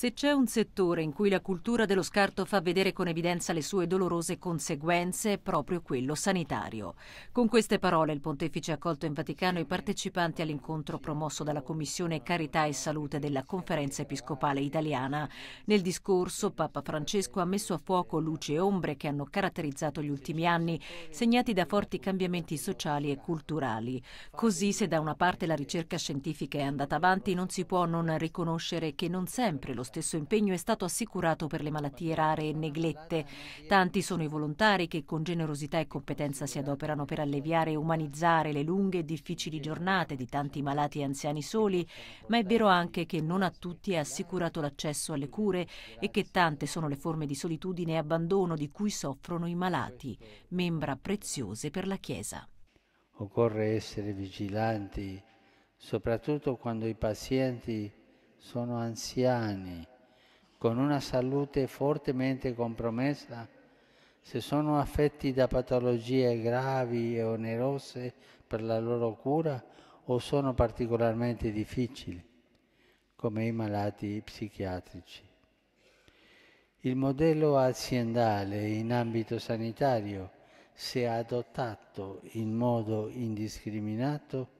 Se c'è un settore in cui la cultura dello scarto fa vedere con evidenza le sue dolorose conseguenze, è proprio quello sanitario. Con queste parole il pontefice ha accolto in Vaticano i partecipanti all'incontro promosso dalla Commissione Carità e Salute della Conferenza Episcopale Italiana. Nel discorso Papa Francesco ha messo a fuoco luci e ombre che hanno caratterizzato gli ultimi anni, segnati da forti cambiamenti sociali e culturali. Così se da una parte la ricerca scientifica è andata avanti, non si può non riconoscere che non sempre lo stesso impegno è stato assicurato per le malattie rare e neglette. Tanti sono i volontari che con generosità e competenza si adoperano per alleviare e umanizzare le lunghe e difficili giornate di tanti malati e anziani soli, ma è vero anche che non a tutti è assicurato l'accesso alle cure e che tante sono le forme di solitudine e abbandono di cui soffrono i malati, membra preziose per la Chiesa. Occorre essere vigilanti, soprattutto quando i pazienti sono anziani, con una salute fortemente compromessa, se sono affetti da patologie gravi e onerose per la loro cura o sono particolarmente difficili, come i malati psichiatrici. Il modello aziendale in ambito sanitario, se adottato in modo indiscriminato,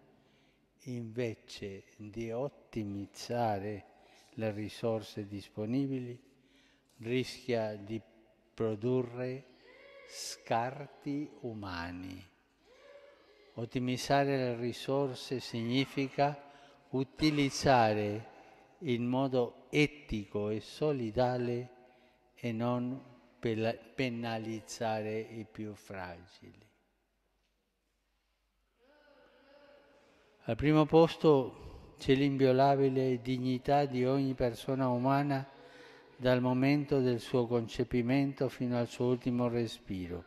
invece di ottimizzare le risorse disponibili, rischia di produrre scarti umani. Ottimizzare le risorse significa utilizzare in modo etico e solidale e non penalizzare i più fragili. Al primo posto c'è l'inviolabile dignità di ogni persona umana dal momento del suo concepimento fino al suo ultimo respiro.